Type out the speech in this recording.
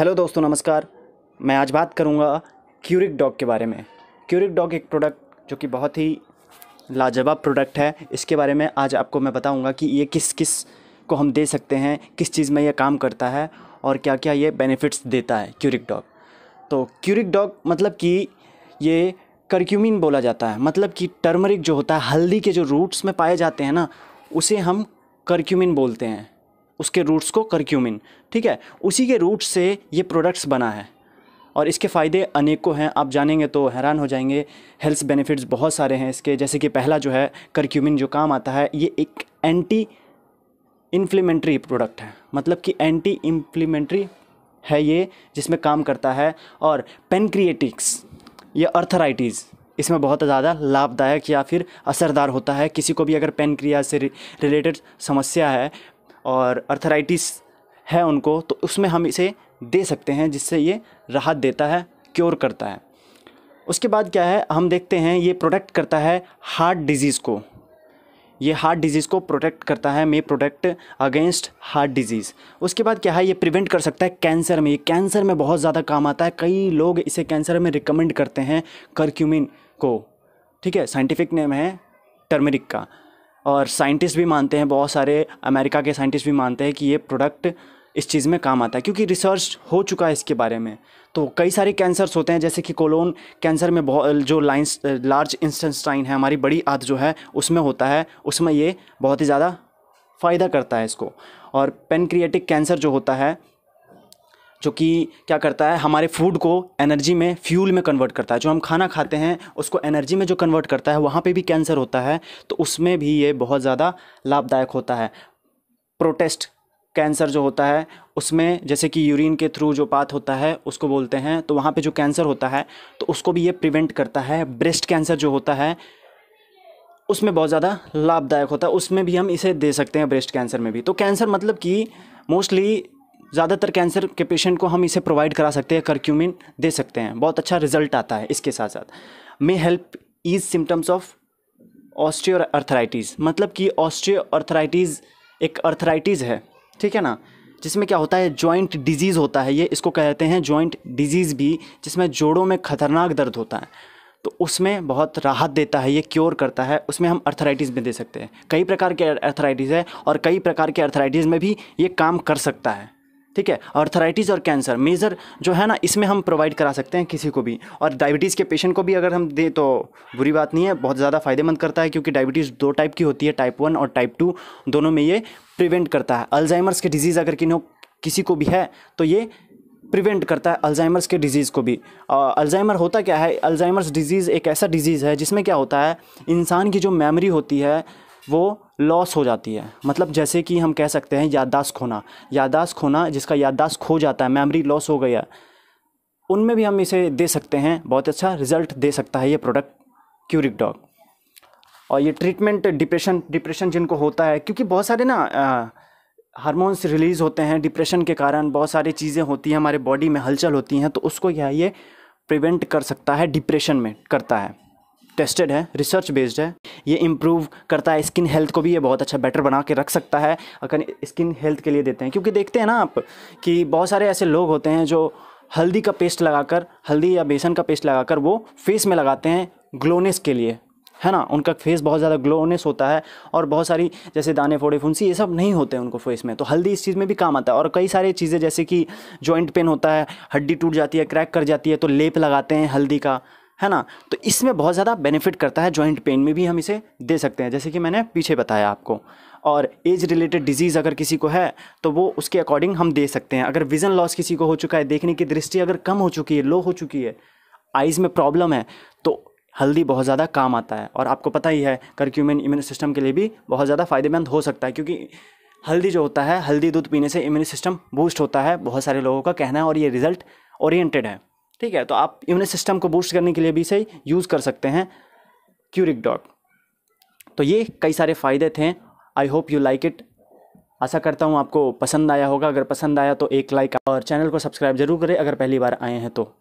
hello दोस्तों नमस्कार मैं आज बात करूंगा क्यूरिक डॉग के बारे में क्यूरिक डॉग एक प्रोडक्ट जो कि बहुत ही लाजवाब प्रोडक्ट है इसके बारे में आज आपको मैं बताऊंगा कि ये किस किस को हम दे सकते हैं किस चीज़ में ये काम करता है और क्या क्या ये बेनिफिट्स देता है क्यूरिक डॉग तो क्यूरिक डॉग मतलब कि ये करक्यूमिन बोला जाता है मतलब कि टर्मरिक जो होता है हल्दी के जो रूट्स में पाए जाते हैं ना उसे हम करक्यूमिन बोलते हैं उसके रूट्स को करक्यूमिन ठीक है उसी के रूट से ये प्रोडक्ट्स बना है और इसके फ़ायदे अनेकों हैं आप जानेंगे तो हैरान हो जाएंगे हेल्थ बेनिफिट्स बहुत सारे हैं इसके जैसे कि पहला जो है करक्यूमिन जो काम आता है ये एक एंटी इन्फ्लीमेंट्री प्रोडक्ट है मतलब कि एंटी इम्प्लीमेंट्री है ये जिसमें काम करता है और पेनक्रिएटिक्स या अर्थराइटिस इसमें बहुत ज़्यादा लाभदायक या फिर असरदार होता है किसी को भी अगर पेनक्रिया से रिलेटेड समस्या है और अर्थराइटिस है उनको तो उसमें हम इसे दे सकते हैं जिससे ये राहत देता है क्योर करता है उसके बाद क्या है हम देखते हैं ये प्रोटेक्ट करता है हार्ट डिजीज़ को ये हार्ट डिजीज़ को प्रोटेक्ट करता है may protect against heart disease उसके बाद क्या है ये प्रिवेंट कर सकता है कैंसर में ये कैंसर में बहुत ज़्यादा काम आता है कई लोग इसे कैंसर में रिकमेंड करते हैं करक्यूमिन को ठीक है साइंटिफिक नेम है टर्मेरिक का और साइंटिस्ट भी मानते हैं बहुत सारे अमेरिका के साइंटिस्ट भी मानते हैं कि ये प्रोडक्ट इस चीज़ में काम आता है क्योंकि रिसर्च हो चुका है इसके बारे में तो कई सारे कैंसर्स होते हैं जैसे कि कोलोन कैंसर में बहुत जो लाइन्स लार्ज इंस्टेंस्टाइन है हमारी बड़ी आद जो है उसमें होता है उसमें ये बहुत ही ज़्यादा फ़ायदा करता है इसको और पेनक्रिएटिक कैंसर जो होता है जो कि क्या करता है हमारे फूड को एनर्जी में फ्यूल में कन्वर्ट करता है जो हम खाना खाते हैं उसको एनर्जी में जो कन्वर्ट करता है वहाँ पे भी कैंसर होता है तो उसमें भी ये बहुत ज़्यादा लाभदायक होता है प्रोटेस्ट कैंसर जो होता है उसमें जैसे कि यूरिन के थ्रू जो पात होता है उसको बोलते हैं तो वहाँ पे जो कैंसर होता है तो उसको भी ये प्रिवेंट करता है ब्रेस्ट कैंसर जो होता है उसमें बहुत ज़्यादा लाभदायक होता है उसमें भी हम इसे दे सकते हैं ब्रेस्ट कैंसर में भी तो कैंसर मतलब कि मोस्टली ज़्यादातर कैंसर के पेशेंट को हम इसे प्रोवाइड करा सकते हैं करक्यूमिन दे सकते हैं बहुत अच्छा रिजल्ट आता है इसके साथ साथ may help ease symptoms of osteoarthritis मतलब कि ऑस्ट्रियो अर्थराइटिस एक अर्थराइटिस है ठीक है ना जिसमें क्या होता है जॉइंट डिजीज़ होता है ये इसको कहते हैं जॉइंट डिजीज़ भी जिसमें जोड़ों में खतरनाक दर्द होता है तो उसमें बहुत राहत देता है ये क्योर करता है उसमें हम अर्थराइटिस में दे सकते हैं कई प्रकार के अर्थराइटिस है और कई प्रकार के अर्थराइटिस में भी ये काम कर सकता है ठीक है अर्थराइटिस और कैंसर मेज़र जो है ना इसमें हम प्रोवाइड करा सकते हैं किसी को भी और डायबिटीज़ के पेशेंट को भी अगर हम दें तो बुरी बात नहीं है बहुत ज़्यादा फ़ायदेमंद करता है क्योंकि डायबिटीज़ दो टाइप की होती है टाइप वन और टाइप टू दोनों में ये प्रिवेंट करता है अल्जाइमर्स के डिज़ीज़ अगर किन्हों किसी को भी है तो ये प्रिवेंट करता है अल्जाइमर्स के डिजीज़ को भी अल्जाइमर होता क्या है अल्जाइमर्स डिजीज़ एक ऐसा डिजीज़ है जिसमें क्या होता है इंसान की जो मेमोरी होती है वो लॉस हो जाती है मतलब जैसे कि हम कह सकते हैं याददाश्त खोना याददाश्त खोना जिसका याददाश्त खो जाता है मेमोरी लॉस हो गया उनमें भी हम इसे दे सकते हैं बहुत अच्छा रिजल्ट दे सकता है ये प्रोडक्ट क्यूरिक डॉग और ये ट्रीटमेंट डिप्रेशन डिप्रेशन जिनको होता है क्योंकि बहुत सारे ना हार्मोन्स रिलीज़ होते हैं डिप्रेशन के कारण बहुत सारी चीज़ें होती हैं हमारे बॉडी में हलचल होती हैं तो उसको यह ये प्रिवेंट कर सकता है डिप्रेशन में करता है टेस्टेड है रिसर्च बेस्ड है ये इम्प्रूव करता है स्किन हेल्थ को भी ये बहुत अच्छा बेटर बना के रख सकता है अगर स्किन हेल्थ के लिए देते हैं क्योंकि देखते हैं ना आप कि बहुत सारे ऐसे लोग होते हैं जो हल्दी का पेस्ट लगाकर हल्दी या बेसन का पेस्ट लगाकर वो फेस में लगाते हैं ग्लोनेस के लिए है ना उनका फेस बहुत ज़्यादा ग्लोनेस होता है और बहुत सारी जैसे दाने फोड़े फुंसी ये सब नहीं होते हैं उनको फेस में तो हल्दी इस चीज़ में भी काम आता है और कई सारी चीज़ें जैसे कि जॉइंट पेन होता है हड्डी टूट जाती है क्रैक कर जाती है तो लेप लगाते हैं हल्दी का है ना तो इसमें बहुत ज़्यादा बेनिफिट करता है जॉइंट पेन में भी हम इसे दे सकते हैं जैसे कि मैंने पीछे बताया आपको और एज रिलेटेड डिजीज़ अगर किसी को है तो वो उसके अकॉर्डिंग हम दे सकते हैं अगर विज़न लॉस किसी को हो चुका है देखने की दृष्टि अगर कम हो चुकी है लो हो चुकी है आइज़ में प्रॉब्लम है तो हल्दी बहुत ज़्यादा काम आता है और आपको पता ही है करक्यूमिन इम्यून सिस्टम के लिए भी बहुत ज़्यादा फ़ायदेमंद हो सकता है क्योंकि हल्दी जो होता है हल्दी दूध पीने से इम्यून सिस्टम बूस्ट होता है बहुत सारे लोगों का कहना है और ये रिज़ल्ट ओरिएंटेड है ठीक है तो आप इम्यून सिस्टम को बूस्ट करने के लिए भी इसे यूज़ कर सकते हैं क्यूरिक डॉट तो ये कई सारे फ़ायदे थे I hope you like it आशा करता हूँ आपको पसंद आया होगा अगर पसंद आया तो एक लाइक और चैनल को सब्सक्राइब जरूर करें अगर पहली बार आए हैं तो